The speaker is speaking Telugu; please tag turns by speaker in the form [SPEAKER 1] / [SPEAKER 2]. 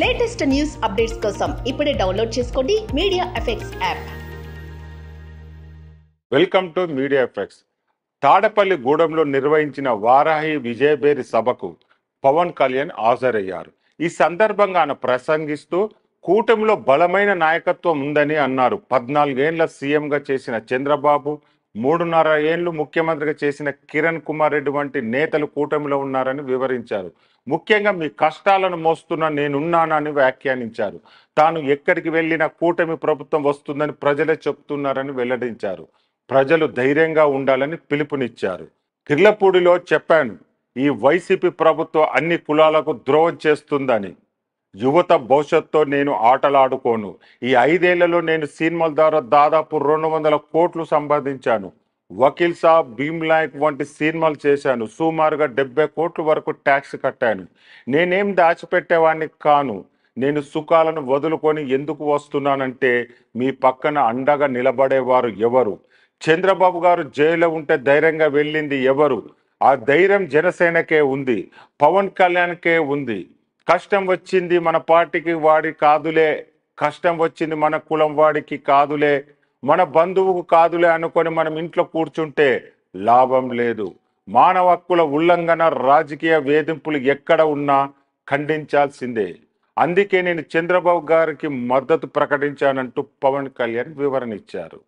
[SPEAKER 1] లేటెస్ట్ న్యూస్ అప్డేట్స్ కోసం ఇప్పుడే డౌన్లోడ్ చేసుకోండి media effects app welcome to media effects Tadepalli గూడెంలో నిర్వహించిన వారాహి విజయబేరి సభకు పవన్ కళ్యాణ్ హాజరయ్యారు ఈ సందర్భంగా ఆయన ప్రసంగిస్తూ కూటమిలో బలమైన నాయకత్వం ఉందని అన్నారు పద్నాలుగేండ్ల సీఎంగా చేసిన చంద్రబాబు మూడున్నర ఏళ్ళు ముఖ్యమంత్రిగా చేసిన కిరణ్ కుమార్ రెడ్డి వంటి నేతలు కూటమిలో ఉన్నారని వివరించారు ముఖ్యంగా మీ కష్టాలను మోస్తున్న నేనున్నానని వ్యాఖ్యానించారు తాను ఎక్కడికి వెళ్ళినా కూటమి ప్రభుత్వం వస్తుందని ప్రజలే చెప్తున్నారని వెల్లడించారు ప్రజలు ధైర్యంగా ఉండాలని పిలుపునిచ్చారు కిర్లపూడిలో చెప్పాను ఈ వైసీపీ ప్రభుత్వం అన్ని కులాలకు ద్రోహం చేస్తుందని యువత భవిష్యత్తుతో నేను ఆటలాడుకోను ఈ ఐదేళ్లలో నేను సినిమాల ద్వారా దాదాపు రెండు వందల కోట్లు సంపాదించాను వకీల్ సాబ్ భీమ్ లాయక్ వంటి సినిమాలు చేశాను సుమారుగా డెబ్బై కోట్ల వరకు ట్యాక్స్ కట్టాను నేనేం దాచిపెట్టేవాడిని కాను నేను సుఖాలను వదులుకొని ఎందుకు వస్తున్నానంటే మీ పక్కన అండగా నిలబడేవారు ఎవరు చంద్రబాబు గారు జైల్లో ఉంటే ధైర్యంగా వెళ్ళింది ఎవరు ఆ ధైర్యం జనసేనకే ఉంది పవన్ కళ్యాణ్కే ఉంది కష్టం వచ్చింది మన పార్టీకి వాడి కాదులే కష్టం వచ్చింది మన కులం వాడికి కాదులే మన బంధువుకు కాదులే అనుకొని మనం ఇంట్లో కూర్చుంటే లాభం లేదు మానవ హక్కుల ఉల్లంఘన రాజకీయ వేధింపులు ఎక్కడ ఉన్నా ఖండించాల్సిందే అందుకే నేను చంద్రబాబు గారికి మద్దతు ప్రకటించానంటూ పవన్ కళ్యాణ్ వివరణ ఇచ్చారు